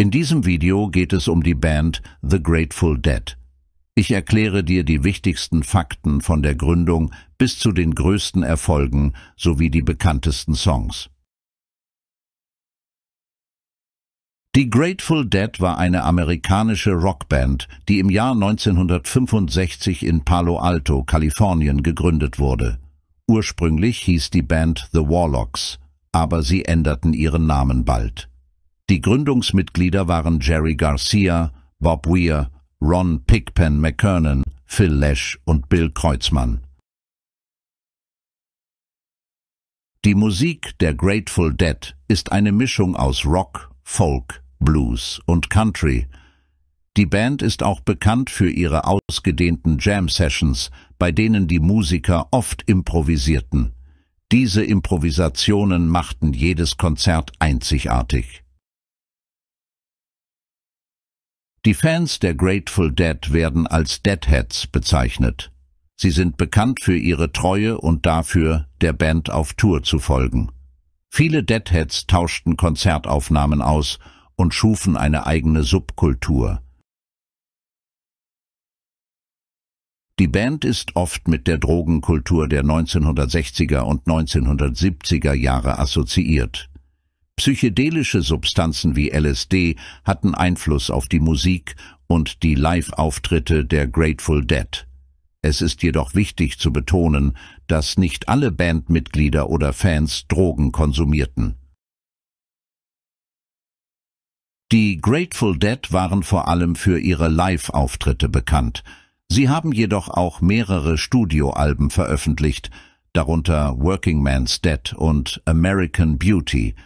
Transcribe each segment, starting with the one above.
In diesem Video geht es um die Band The Grateful Dead. Ich erkläre dir die wichtigsten Fakten von der Gründung bis zu den größten Erfolgen sowie die bekanntesten Songs. Die Grateful Dead war eine amerikanische Rockband, die im Jahr 1965 in Palo Alto, Kalifornien gegründet wurde. Ursprünglich hieß die Band The Warlocks, aber sie änderten ihren Namen bald. Die Gründungsmitglieder waren Jerry Garcia, Bob Weir, Ron Pickpen McKernan, Phil Lesh und Bill Kreuzmann. Die Musik der Grateful Dead ist eine Mischung aus Rock, Folk, Blues und Country. Die Band ist auch bekannt für ihre ausgedehnten Jam-Sessions, bei denen die Musiker oft improvisierten. Diese Improvisationen machten jedes Konzert einzigartig. Die Fans der Grateful Dead werden als Deadheads bezeichnet. Sie sind bekannt für ihre Treue und dafür, der Band auf Tour zu folgen. Viele Deadheads tauschten Konzertaufnahmen aus und schufen eine eigene Subkultur. Die Band ist oft mit der Drogenkultur der 1960er und 1970er Jahre assoziiert. Psychedelische Substanzen wie LSD hatten Einfluss auf die Musik und die Live-Auftritte der Grateful Dead. Es ist jedoch wichtig zu betonen, dass nicht alle Bandmitglieder oder Fans Drogen konsumierten. Die Grateful Dead waren vor allem für ihre Live-Auftritte bekannt. Sie haben jedoch auch mehrere Studioalben veröffentlicht, darunter Working Man's Dead und American Beauty –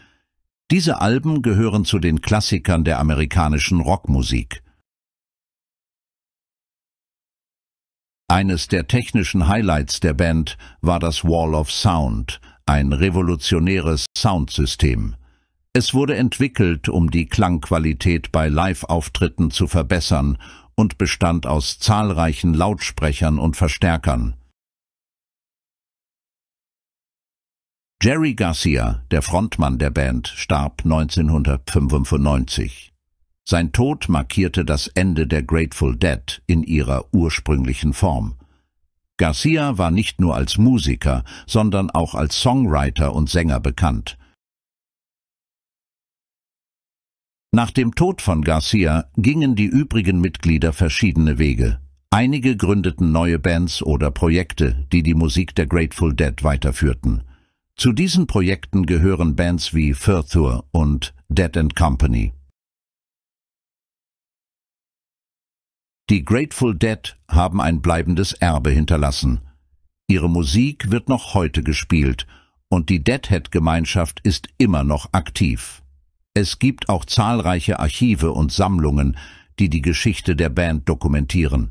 diese Alben gehören zu den Klassikern der amerikanischen Rockmusik. Eines der technischen Highlights der Band war das Wall of Sound, ein revolutionäres Soundsystem. Es wurde entwickelt, um die Klangqualität bei Live-Auftritten zu verbessern und bestand aus zahlreichen Lautsprechern und Verstärkern. Jerry Garcia, der Frontmann der Band, starb 1995. Sein Tod markierte das Ende der Grateful Dead in ihrer ursprünglichen Form. Garcia war nicht nur als Musiker, sondern auch als Songwriter und Sänger bekannt. Nach dem Tod von Garcia gingen die übrigen Mitglieder verschiedene Wege. Einige gründeten neue Bands oder Projekte, die die Musik der Grateful Dead weiterführten. Zu diesen Projekten gehören Bands wie Firthur und Dead and Company. Die Grateful Dead haben ein bleibendes Erbe hinterlassen. Ihre Musik wird noch heute gespielt und die Deadhead-Gemeinschaft ist immer noch aktiv. Es gibt auch zahlreiche Archive und Sammlungen, die die Geschichte der Band dokumentieren.